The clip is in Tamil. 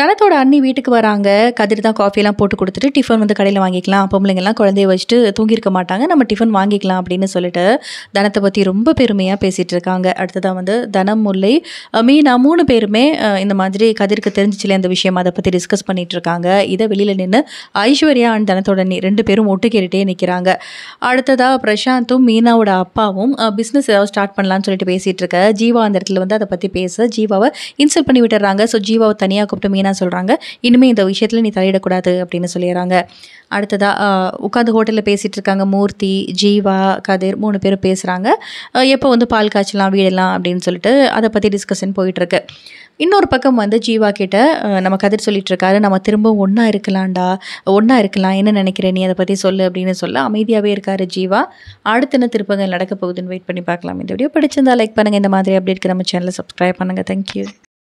தனத்தோட அண்ணி வீட்டுக்கு வராங்க கதிர் தான் காஃபியெல்லாம் போட்டு கொடுத்துட்டு டிஃபன் வந்து கடையில் வாங்கிக்கலாம் பொம்பளைங்கெல்லாம் குழந்தைய வச்சுட்டு தூங்கியிருக்க மாட்டாங்க நம்ம டிஃபன் வாங்கிக்கலாம் அப்படின்னு சொல்லிட்டு தனத்தை பற்றி ரொம்ப பெருமையாக பேசிகிட்டு இருக்காங்க அடுத்ததாக வந்து தனம் முல்லை மீனா மூணு பேருமே இந்த மாதிரி கதிர்க்கு தெரிஞ்சிச்சில்ல அந்த விஷயம் அதை பற்றி டிஸ்கஸ் பண்ணிகிட்டு இருக்காங்க இதை வெளியில் நின்று ஐஸ்வர்யா அண்ட் தனத்தோட நீ ரெண்டு பேரும் ஒட்டு கேட்டுகிட்டே நிற்கிறாங்க அடுத்ததாக பிரசாந்தும் மீனாவோட அப்பாவும் பிஸ்னஸ் ஏதாவது ஸ்டார்ட் பண்ணலான்னு சொல்லிட்டு பேசிகிட்டு இருக்க ஜீவா அந்த இடத்துல வந்து அதை பற்றி பேச ஜீவாவை இன்சல்ட் பண்ணி விட்டுறாங்க ஸோ ஜீவாவை தனியாக கூப்பிட்டு மெயினாக சொல்கிறாங்க இனிமேல் இந்த விஷயத்தில் நீ தலையிடக்கூடாது அப்படின்னு சொல்லிடுறாங்க அடுத்ததாக உட்காந்து ஹோட்டலில் பேசிகிட்டு இருக்காங்க மூர்த்தி ஜீவா கதிர் மூணு பேரும் பேசுகிறாங்க எப்போ வந்து பால் காய்ச்சலாம் வீடெல்லாம் அப்படின்னு சொல்லிட்டு அதை பற்றி டிஸ்கஷன் போயிட்டுருக்கு இன்னொரு பக்கம் வந்து ஜீவா கிட்ட நம்ம கதிர் சொல்லிட்டு இருக்காரு நம்ம திரும்ப ஒன்றா இருக்கலாம்டா ஒன்றா இருக்கலாம் என்ன நினைக்கிற நீ அதை பற்றி சொல்லு அப்படின்னு சொல்ல அமைதியாகவே இருக்காரு ஜீவா அடுத்த என்ன திருப்பங்கள் நடக்க போகுதுன்னு வெயிட் பண்ணி பார்க்கலாம் இந்த வீடியோ பிடிச்சிருந்தா லைக் பண்ணுங்கள் இந்த மாதிரி இருக்க நம்ம சேனலை சப்ஸ்கிரைப் பண்ணுங்கள் தேங்க்யூ